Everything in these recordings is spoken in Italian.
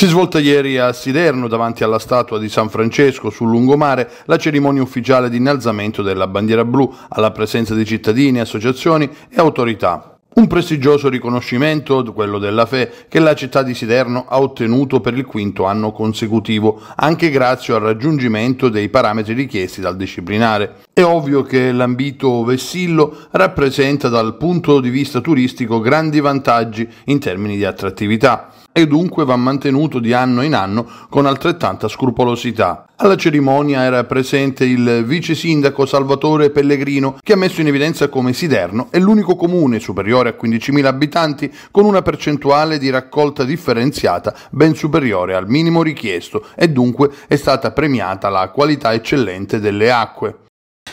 Si è svolta ieri a Siderno, davanti alla statua di San Francesco sul lungomare, la cerimonia ufficiale di innalzamento della bandiera blu alla presenza di cittadini, associazioni e autorità. Un prestigioso riconoscimento, quello della FE, che la città di Siderno ha ottenuto per il quinto anno consecutivo, anche grazie al raggiungimento dei parametri richiesti dal disciplinare. È ovvio che l'ambito Vessillo rappresenta dal punto di vista turistico grandi vantaggi in termini di attrattività e dunque va mantenuto di anno in anno con altrettanta scrupolosità. Alla cerimonia era presente il vice sindaco Salvatore Pellegrino, che ha messo in evidenza come Siderno è l'unico comune superiore a 15.000 abitanti con una percentuale di raccolta differenziata ben superiore al minimo richiesto e dunque è stata premiata la qualità eccellente delle acque.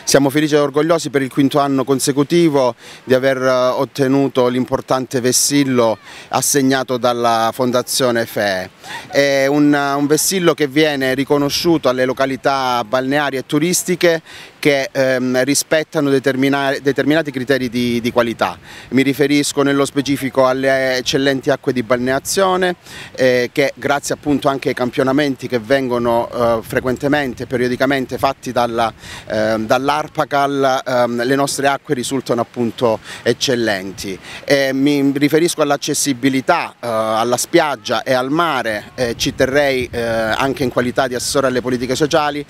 Siamo felici e orgogliosi per il quinto anno consecutivo di aver eh, ottenuto l'importante vessillo assegnato dalla Fondazione FE. È un, un vessillo che viene riconosciuto alle località balneari e turistiche che ehm, rispettano determinati criteri di, di, qualità. Mi riferisco nello specifico alle eccellenti acque di balneazione eh, che grazie appunto anche ai campionamenti che vengono eh, frequentemente, periodicamente fatti dalla, eh, dall Arpacal ehm, le nostre acque risultano appunto eccellenti. E mi riferisco all'accessibilità, eh, alla spiaggia e al mare, eh, ci terrei eh, anche in qualità di assessore alle politiche sociali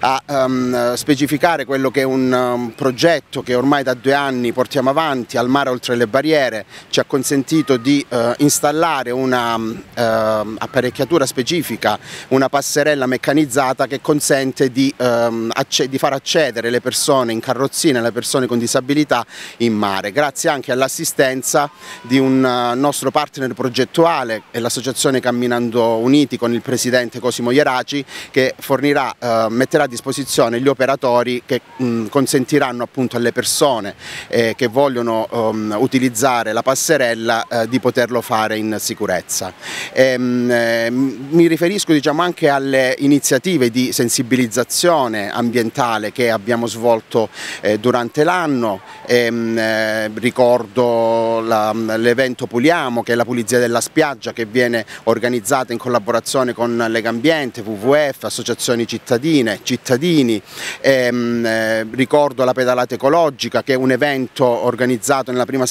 a ehm, specificare quello che è un um, progetto che ormai da due anni portiamo avanti al mare oltre le barriere, ci ha consentito di eh, installare una ehm, apparecchiatura specifica, una passerella meccanizzata che consente di, ehm, di far accedere le persone persone in carrozzina e le persone con disabilità in mare, grazie anche all'assistenza di un eh, nostro partner progettuale e l'associazione Camminando Uniti con il presidente Cosimo Ieraci che fornirà, eh, metterà a disposizione gli operatori che mh, mm, consentiranno appunto alle persone eh, che vogliono um, utilizzare la passerella eh, di poterlo fare in sicurezza. E, ehm, mh, ehm, mi riferisco diciamo, anche alle iniziative di sensibilizzazione ambientale che abbiamo svolto svolto eh, durante l'anno, ehm, eh, ricordo l'evento Puliamo che è la pulizia della spiaggia che viene organizzata in collaborazione con Legambiente, WWF, associazioni cittadine, cittadini, ehm, eh, ricordo la pedalata ecologica che è un evento organizzato nella prima,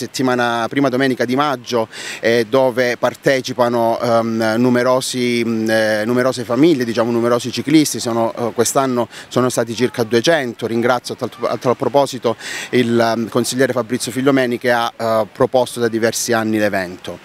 prima domenica di maggio eh, dove partecipano ehm, numerosi, eh, numerose famiglie, diciamo numerosi ciclisti, eh, quest'anno sono stati circa 200, ringrazio ringrazio a tal, proposito il ehm, consigliere Fabrizio Filomeni che ha eh, proposto da diversi anni l'evento.